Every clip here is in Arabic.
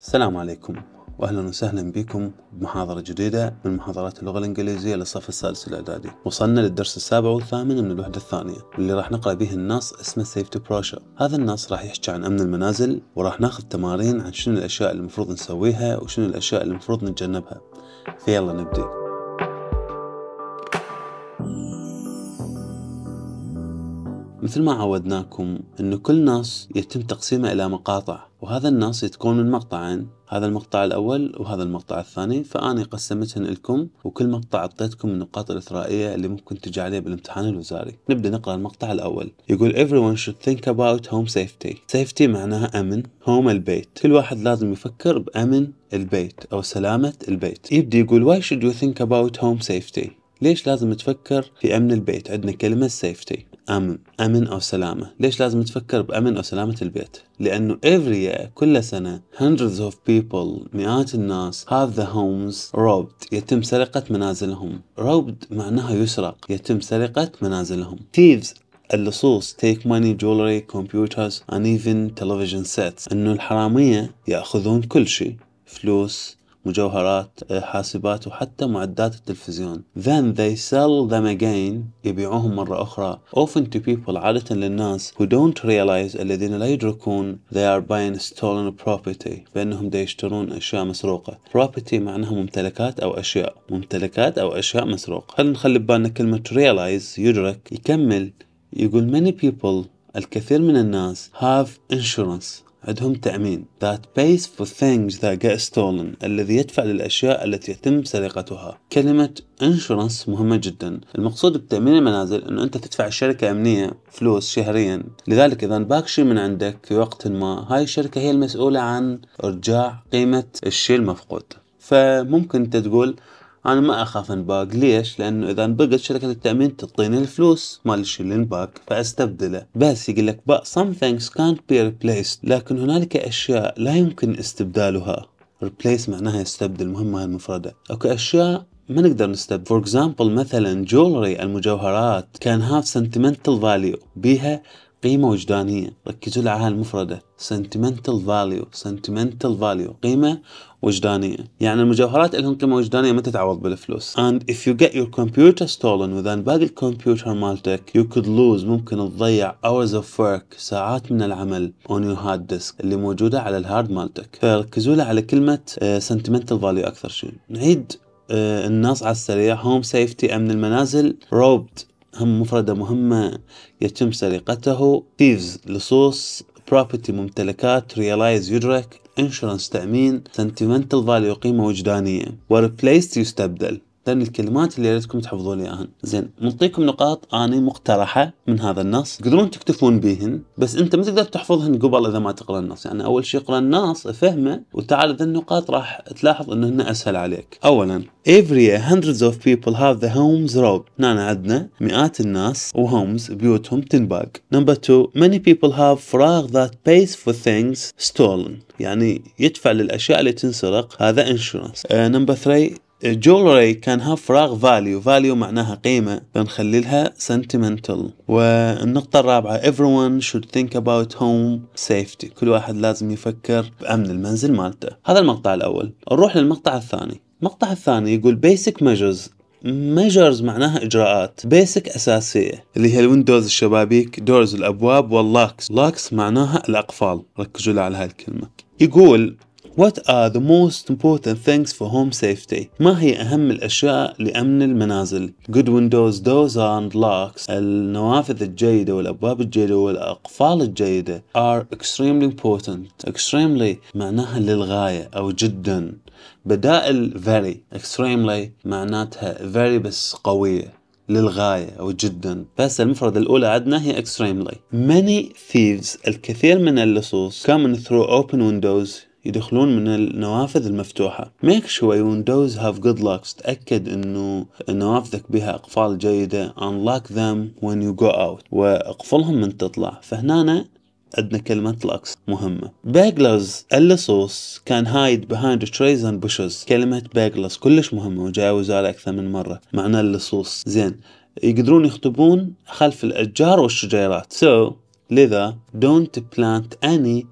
السلام عليكم واهلا وسهلا بكم بمحاضرة جديدة من محاضرات اللغة الانجليزية للصف السادس الاعدادي. وصلنا للدرس السابع والثامن من الوحدة الثانية واللي راح نقرأ به النص اسمه سيفتي بروشر. هذا النص راح يحكي عن امن المنازل وراح ناخذ تمارين عن شنو الاشياء اللي المفروض نسويها وشنو الاشياء اللي المفروض نتجنبها. فيلا نبدأ. مثل ما عودناكم أن كل نص يتم تقسيمه إلى مقاطع وهذا النص يتكون من مقطعين هذا المقطع الأول وهذا المقطع الثاني فأنا قسمتهن لكم وكل مقطع أعطيتكم النقاط الإثرائية اللي ممكن تجي عليه بالامتحان الوزاري نبدأ نقرأ المقطع الأول يقول everyone should think about home safety safety معناها أمن home البيت كل واحد لازم يفكر بأمن البيت أو سلامة البيت يبدأ يقول why should you think about home safety ليش لازم تفكر في أمن البيت عندنا كلمة safety أمن أمن أو سلامة ليش لازم تفكر بأمن أو سلامة البيت لأنه every year كل سنة hundreds of people مئات الناس have the homes robbed يتم سرقة منازلهم robbed معناها يسرق يتم سرقة منازلهم thieves اللصوص take money, jewelry, computers and even television sets انه الحرامية يأخذون كل شيء فلوس مجوهرات آه، حاسبات وحتى معدات التلفزيون then they sell them again يبيعوهم مرة أخرى often to people عادة للناس who don't realize الذين لا يدركون they are buying stolen property بأنهم دا يشترون أشياء مسروقة property معناها ممتلكات أو أشياء ممتلكات أو أشياء مسروقة خلينا نخلي ببالنا كلمة realize يدرك يكمل يقول many people الكثير من الناس have insurance عندهم تأمين that pays for things that get stolen الذي يدفع للأشياء التي يتم سرقتها كلمة insurance مهمة جدا المقصود بتأمين المنازل أنه أنت تدفع الشركة أمنية فلوس شهريا لذلك إذا انباك شيء من عندك في وقت ما هاي الشركة هي المسؤولة عن إرجاع قيمة الشيء المفقود فممكن أنت تقول انا ما اخاف انباق ليش لانه اذا انبقت شركه التامين تعطيني الفلوس مال الشيء اللي انباق فاستبدله بس يقول لك but some things can't be replaced لكن هنالك اشياء لا يمكن استبدالها replace معناها يستبدل مهمة المفردة اكو اشياء ما نقدر نستبدل فور اكزامبل مثلا جولري المجوهرات كان هاف سنتمنتال فاليو بيها قيمة وجدانية ركزوا لي على هالمفردة sentimental value sentimental value قيمة وجدانية يعني المجوهرات لهم قيمة وجدانية ما تتعوض بالفلوس and if you get your computer stolen وإذا باقي الكمبيوتر مالتك you could lose ممكن تضيع hours of work ساعات من العمل on your hard disk اللي موجودة على الهارد مالتك فركزوا لي على كلمة uh, sentimental value أكثر شيء نعيد uh, النص على السريع home safety أمن المنازل robbed هم مفردة مهمة يتم سرقته thieves لصوص property ممتلكات realize يدرك insurance تأمين sentimental value قيمة وجدانية و replaced يستبدل لان الكلمات اللي ريتكم تحفظوا لي اهن زين منطيكم نقاط اني مقترحه من هذا النص تقدرون تكتفون بهن بس انت ما تقدر تحفظهن قبل اذا ما تقرا النص يعني اول شيء اقرا النص فهمه وتعال ذا النقاط راح تلاحظ انه اسهل عليك اولا every year hundreds of people have the homes robbed هنا عندنا مئات الناس وهومز بيوتهم تنباق number two many people have فراغ that pays for things stolen يعني يدفع للاشياء اللي تنسرق هذا انشورنس نمبر 3 جولري كان ها فراغ فاليو فاليو معناها قيمة بنخلي لها sentimental والنقطة الرابعة everyone should think about home safety كل واحد لازم يفكر بأمن المنزل مالته هذا المقطع الأول نروح للمقطع الثاني المقطع الثاني يقول basic measures ميجرز معناها اجراءات بيسك اساسيه اللي هي الويندوز الشبابيك دورز الابواب واللوكس لوكس معناها الاقفال ركزوا على هالكلمه يقول What are the most important things for home safety? ما هي أهم الأشياء لأمن المنازل؟ Good windows, doors and locks النوافذ الجيدة والأبواب الجيدة والأقفال الجيدة are extremely important. Extremely معناها للغاية أو جدا. بدائل very extremely معناتها very بس قوية. للغاية أو جدا بس المفردة الأولى عندنا هي extremely many thieves الكثير من اللصوص come through open windows يدخلون من النوافذ المفتوحة make sure windows have good locks تأكد انه نوافذك بها اقفال جيدة unlock them when you go out واقفلهم من تطلع فهنا عندنا كلمة لوكس مهمة باجلز اللصوص كان هايد بيهايند تريز اند بوشز كلمة باجلز كلش مهمة وجاوزها أكثر من مرة معنى اللصوص زين يقدرون يختبون خلف الأشجار والشجيرات so لذا don't plant any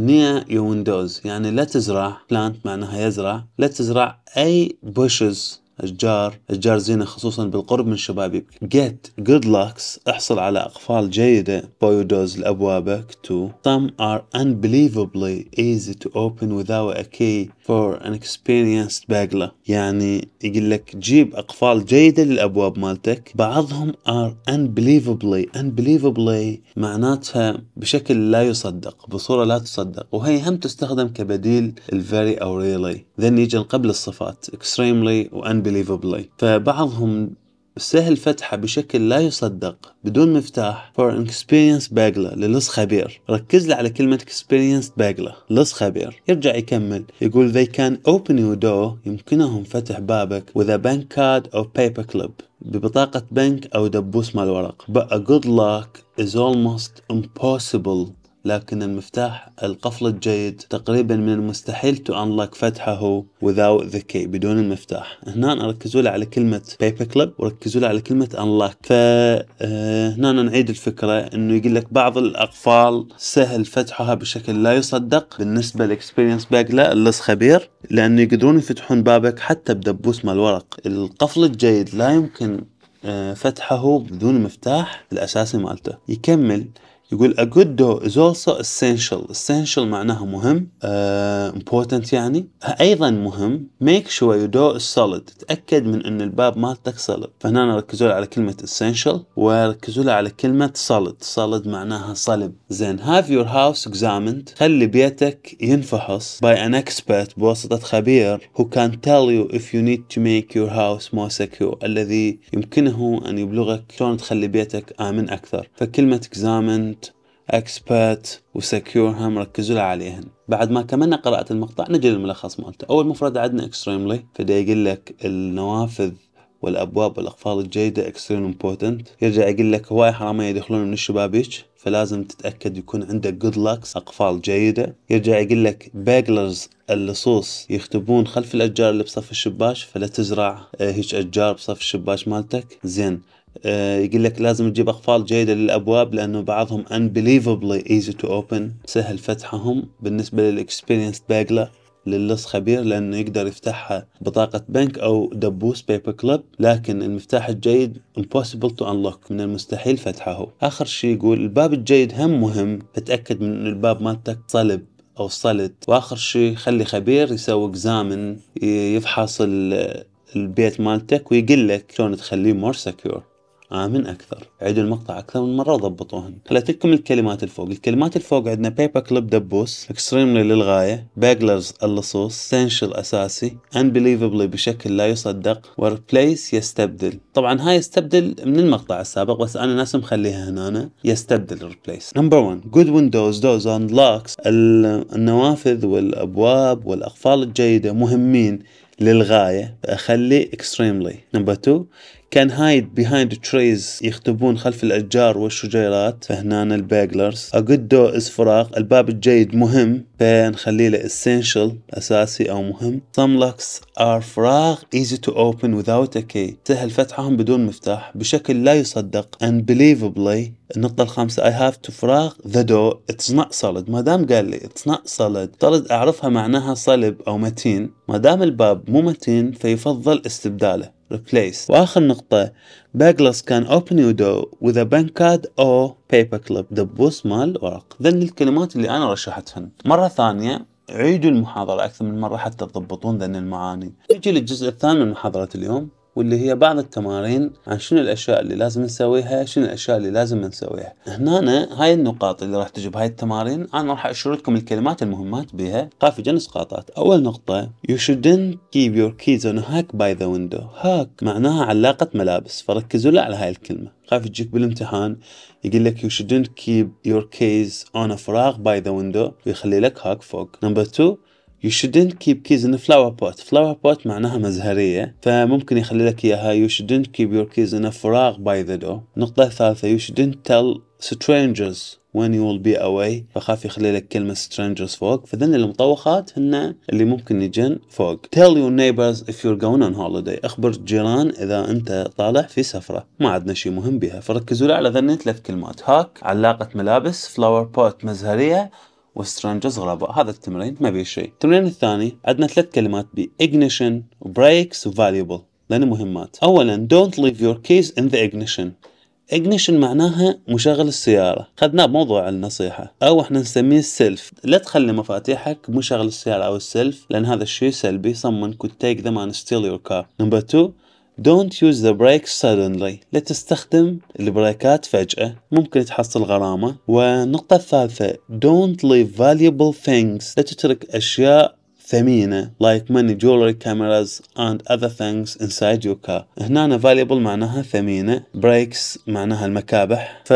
near your windows يعني لا تزرع plant معناها يزرع لا تزرع أي bushes الجار الجار زينة خصوصا بالقرب من شبابيك get good lucks احصل على أقفال جيدة بويدوز لابوابك to some are unbelievably easy to open without a key for an experienced burglar يعني يقول لك جيب أقفال جيدة للأبواب مالتك بعضهم are unbelievably unbelievably معناتها بشكل لا يصدق بصورة لا تصدق وهي هم تستخدم كبديل الفيري أو really then يجي قبل الصفات extremely و unbelievably unbelievably فبعضهم سهل فتحه بشكل لا يصدق بدون مفتاح for an experienced bagler للص خبير ركز لي على كلمة experienced bagler لص خبير يرجع يكمل يقول they can open your door يمكنهم فتح بابك with a bank card or paper clip ببطاقة بنك أو دبوس مال ورق but a good luck is almost impossible لكن المفتاح القفل الجيد تقريبا من المستحيل تو انلوك فتحه without the key بدون المفتاح هنا ركزوا له على كلمة paper clip وركزوا له على كلمة unlock فهنا آه، نعيد الفكرة انه يقول لك بعض الاقفال سهل فتحها بشكل لا يصدق بالنسبة للاكسبيرينس باك لا اللص خبير لانه يقدرون يفتحون بابك حتى بدبوس مال ورق القفل الجيد لا يمكن آه، فتحه بدون مفتاح الأساسي مالته يكمل يقول a good dough is also essential essential معناها مهم uh, important يعني ايضا مهم make sure your dough is solid تأكد من ان الباب مالتك solid فهنا ركزوا على كلمة essential وركزوا على كلمة solid solid معناها صلب زين have your house examined خلي بيتك ينفحص by an expert بواسطة خبير who can tell you if you need to make your house more secure الذي يمكنه ان يبلغك شلون تخلي بيتك امن اكثر فكلمة examined اكسبات وسكيور هم ركزوا لها عليهن بعد ما كملنا قراءة المقطع نجي للملخص مالته أول مفردة عندنا extremely فدا يقول لك النوافذ والابواب والاقفال الجيده اكستريم امبورتنت يرجع يقول لك هواي حراميه يدخلون من الشبابيك فلازم تتاكد يكون عندك جود لاكس اقفال جيده يرجع يقول لك بيجلرز اللصوص يختبون خلف الاشجار اللي بصف الشباش فلا تزرع آه، هيك اشجار بصف الشباش مالتك زين آه، يقول لك لازم تجيب اقفال جيده للابواب لانه بعضهم unbelievably easy to open سهل فتحهم بالنسبه للاكسبيرينس باجلا للص خبير لانه يقدر يفتحها بطاقة بنك او دبوس بيبر كليب لكن المفتاح الجيد impossible to unlock من المستحيل فتحه اخر شيء يقول الباب الجيد هم مهم فتأكد من ان الباب مالتك صلب او صلد واخر شيء خلي خبير يسوي اكزامن يفحص البيت مالتك ويقول لك شلون تخليه مور سكيور آمن أكثر عيدوا المقطع أكثر من مرة وضبطوهن هلا تكمل الكلمات الفوق الكلمات الفوق عندنا بيبر كليب دبوس اكستريملي للغاية باجلرز اللصوص سنشل أساسي unbelievably بشكل لا يصدق وربليس يستبدل طبعا هاي يستبدل من المقطع السابق بس أنا ناس مخليها هنا أنا. يستبدل ريبليس نمبر 1 جود ويندوز دوز اون لوكس النوافذ والأبواب والأقفال الجيدة مهمين للغاية اخلي extremely نمبر 2 كان هايد بيهايند تريز يختبون خلف الأشجار والشجيرات فهنا الباجلرز A good door فراغ الباب الجيد مهم فنخليه له essential أساسي أو مهم Some locks are فراغ easy to open without a key سهل فتحهم بدون مفتاح بشكل لا يصدق unbelievably النقطة الخامسة I have to فراغ the door it's not solid ما دام قال لي it's not solid solid أعرفها معناها صلب أو متين ما دام الباب مو متين فيفضل استبداله replaced واخر نقطة باجلس كان open your door with a bank card or paper clip دبوس مال ورق ذن الكلمات اللي انا رشحتهن مرة ثانية عيدوا المحاضرة أكثر من مرة حتى تضبطون ذن المعاني نجي للجزء الثاني من محاضرة اليوم واللي هي بعض التمارين عن شنو الاشياء اللي لازم نسويها شنو الاشياء اللي لازم نسويها هنا هاي النقاط اللي راح تجي بهاي التمارين انا راح اشير لكم الكلمات المهمات بها قافجة قاطات اول نقطة you shouldn't keep your keys on a hack by the window hack معناها علاقة ملابس فركزوا له على هاي الكلمة خاف تجيك بالامتحان يقول لك you shouldn't keep your keys on a فراغ by the window ويخلي لك هاك فوق نمبر 2 You shouldn't keep keys in a flower pot flower pot معناها مزهرية فممكن يخلي لك إياها You shouldn't keep your keys in a فراغ by the door النقطة الثالثة You shouldn't tell strangers when you will be away فخاف يخلي لك كلمة strangers فوق فذن المطوخات هن اللي ممكن يجن فوق tell your neighbors if you're going on holiday اخبر الجيران اذا انت طالع في سفرة ما عندنا شيء مهم بها فركزوا لي على ذن ثلاث كلمات هاك علاقة ملابس flower pot مزهرية وسترنجز غرباء هذا التمرين ما بيه شيء التمرين الثاني عندنا ثلاث كلمات ب ignition breaks valuable لان مهمات اولا don't leave your keys in the ignition ignition معناها مشغل السيارة خذناه بموضوع النصيحة أو احنا نسميه السيلف لا تخلي مفاتيحك مشغل السيارة أو السيلف لأن هذا الشيء سلبي someone could take them and steal your car number two Don't use the brakes suddenly لا تستخدم البريكات فجأة ممكن تحصل غرامة والنقطة الثالثة Don't leave valuable things لا تترك أشياء ثمينة like money, jewelry, cameras and other things inside your car هنا valuable معناها ثمينة breaks معناها المكابح ف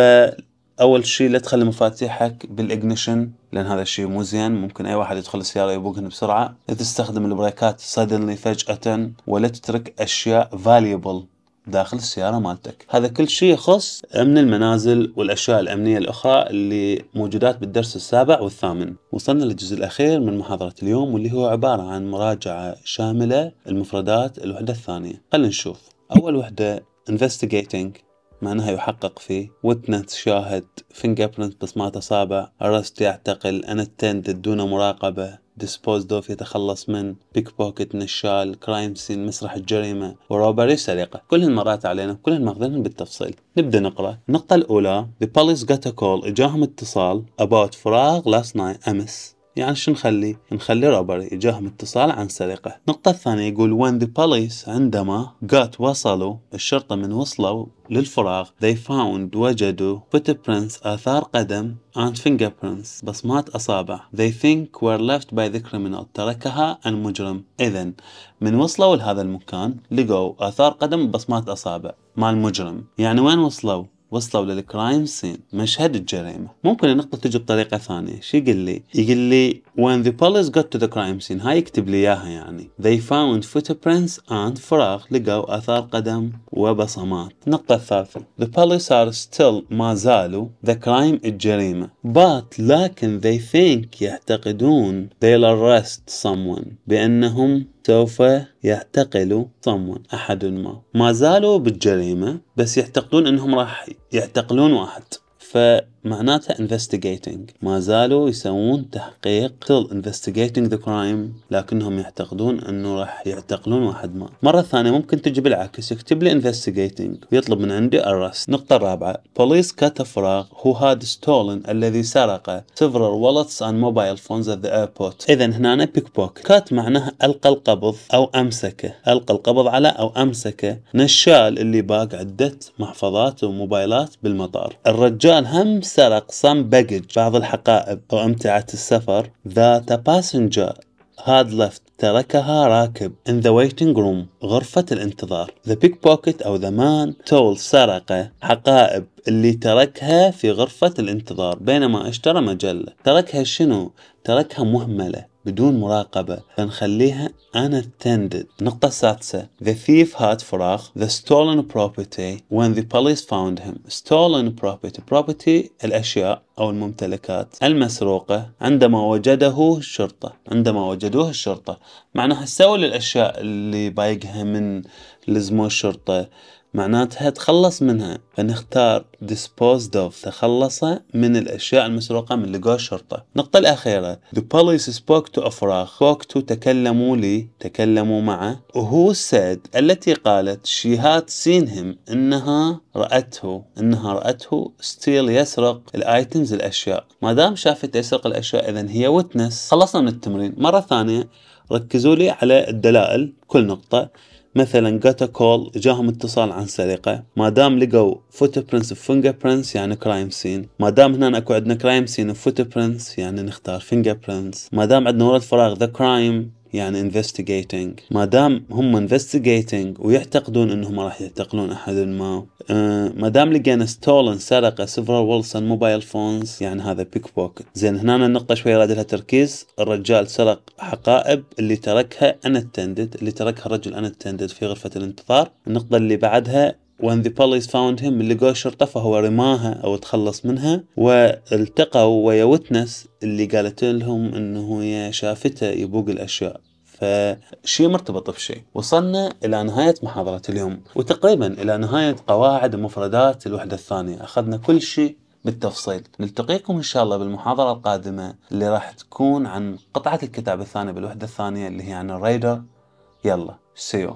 اول شيء لا تخلي مفاتيحك بالاجنيشن لان هذا الشيء مو زين ممكن اي واحد يدخل السياره يبوقن بسرعه لا تستخدم البريكات سادنلي فجاه ولا تترك اشياء فاليبل داخل السياره مالتك هذا كل شيء يخص امن المنازل والاشياء الامنيه الاخرى اللي موجودات بالدرس السابع والثامن وصلنا للجزء الاخير من محاضره اليوم واللي هو عباره عن مراجعه شامله المفردات الوحده الثانيه خلينا نشوف اول وحده investigating مع أنها يحقق فيه ويتنس شاهد فينجر برنت بصمات أصابع أرست يعتقل أنتندد دون مراقبة ديسبوز اوف يتخلص من بيك بوكيت نشال كرايم سين مسرح الجريمة وروبري سرقة كلهن مرات علينا كل ماخذينهن بالتفصيل نبدأ نقرأ النقطة الأولى The police got a call إجاهم اتصال about فراغ last night أمس يعني شو نخلي؟ نخلي روبري يجاهم اتصال عن سرقة النقطة الثانية يقول when the police عندما got وصلوا الشرطة من وصلوا للفراغ they found وجدوا footprints آثار قدم and fingerprints بصمات أصابع they think were left by the criminal تركها المجرم إذا من وصلوا لهذا المكان لقوا آثار قدم بصمات أصابع مع المجرم يعني وين وصلوا؟ وصلوا للكرايم سين مشهد الجريمه ممكن النقطه تجي بطريقه ثانيه شو يقول لي يقول لي when the police got to the crime scene هاي يكتب لي اياها يعني they found footprints and فراغ لقوا اثار قدم وبصمات النقطه الثالثه the police are still ما زالوا the crime الجريمه but لكن they think يعتقدون they'll arrest someone بانهم سوف يعتقل صمون أحد ما ما زالوا بالجريمة بس يعتقدون أنهم راح يعتقلون واحد ف معناتها investigating ما زالوا يسوون تحقيق still investigating the crime لكنهم يعتقدون انه راح يعتقلون واحد ما مرة ثانية ممكن تجي بالعكس يكتب لي investigating ويطلب من عندي arrest النقطة الرابعة police cut a frog who had stolen الذي سرق several wallets and mobile phones at the airport اذا هنا بيك بوك كات معناها القى القبض او امسكه القى القبض على او امسكه نشال اللي باق عدة محفظات وموبايلات بالمطار الرجال همس سرق some baggage بعض الحقائب أو أمتعة السفر ذات passenger had left تركها راكب in the waiting room غرفة الانتظار the pickpocket أو the man told سرق حقائب اللي تركها في غرفة الانتظار بينما اشترى مجلة تركها شنو؟ تركها مهملة بدون مراقبة فنخليها unattended نقطة سادسة The thief had فراغ the stolen property when the police found him stolen property property الأشياء أو الممتلكات المسروقة عندما وجده الشرطة عندما وجدوه الشرطة معناها سوى الأشياء اللي بايقها من لزمو الشرطة معناتها تخلص منها فنختار disposed of تخلص من الأشياء المسروقة من لقاء الشرطة النقطة الأخيرة the police spoke to Afra spoke to تكلموا لي تكلموا معه وهو said التي قالت she had seen him إنها رأته إنها رأته ستيل يسرق الايتمز الأشياء ما دام شافت يسرق الأشياء إذا هي witness خلصنا من التمرين مرة ثانية ركزوا لي على الدلائل كل نقطة مثلا جاتا كول جاهم اتصال عن سرقه ما دام لقوا فوت برنس وفينجر برنتس يعني كرايم سين ما دام هنا اكو عندنا كرايم سين وفوت برنس يعني نختار فينجر برنس ما دام عندنا ورد فراغ ذا كرايم يعني investigating ما دام هم investigating ويعتقدون انهم راح يعتقلون احد ما أه ما دام لقينا ستولن سرقه سيفرال ويلسون موبايل فونز يعني هذا بيك بوكت زين هنا النقطه شويه راد لها تركيز الرجال سرق حقائب اللي تركها ان اللي تركها الرجل ان في غرفه الانتظار النقطه اللي بعدها when the police found him اللي لقوا الشرطة فهو رماها أو تخلص منها والتقوا ويا ويتنس اللي قالت لهم إنه هي شافته يبوق الأشياء فشيء مرتبط بشيء وصلنا إلى نهاية محاضرة اليوم وتقريبا إلى نهاية قواعد ومفردات الوحدة الثانية أخذنا كل شيء بالتفصيل نلتقيكم إن شاء الله بالمحاضرة القادمة اللي راح تكون عن قطعة الكتاب الثانية بالوحدة الثانية اللي هي عن الريدر يلا سيو